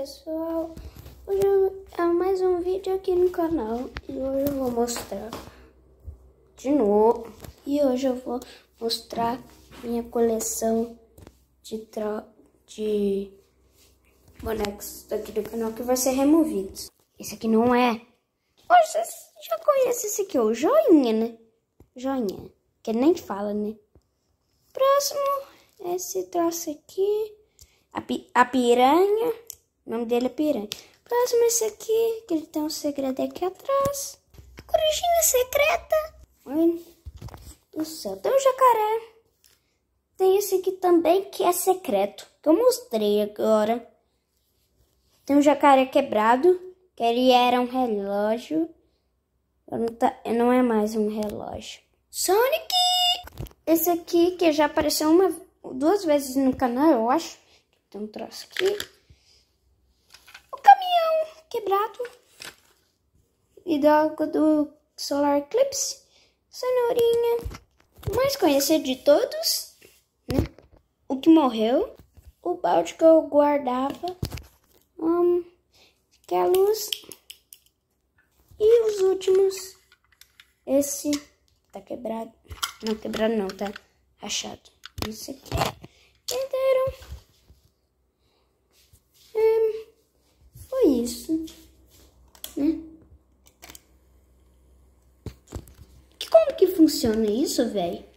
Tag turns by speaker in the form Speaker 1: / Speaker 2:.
Speaker 1: pessoal, hoje é, é mais um vídeo aqui no canal e hoje eu vou mostrar de novo e hoje eu vou mostrar minha coleção de, tro, de bonecos aqui do canal que vai ser removidos. Esse aqui não é. Hoje vocês já conhecem esse aqui, o joinha, né? Joinha, que nem fala, né? Próximo, esse troço aqui. A, pi a piranha. O nome dele é Piranha. Próximo esse aqui, que ele tem um segredo aqui atrás. Corujinha secreta. Ai, do céu. Tem um jacaré. Tem esse aqui também, que é secreto. Que eu mostrei agora. Tem um jacaré quebrado. Que ele era um relógio. Não, tá, não é mais um relógio. Sonic! Esse aqui, que já apareceu uma, duas vezes no canal, eu acho. Tem um troço aqui quebrado e da do Solar Eclipse, Cenourinha, mais conhecido de todos, né? o que morreu, o balde que eu guardava, um, que é a luz, e os últimos,
Speaker 2: esse tá quebrado, não quebrado não, tá rachado, isso aqui. É funciona isso, velho?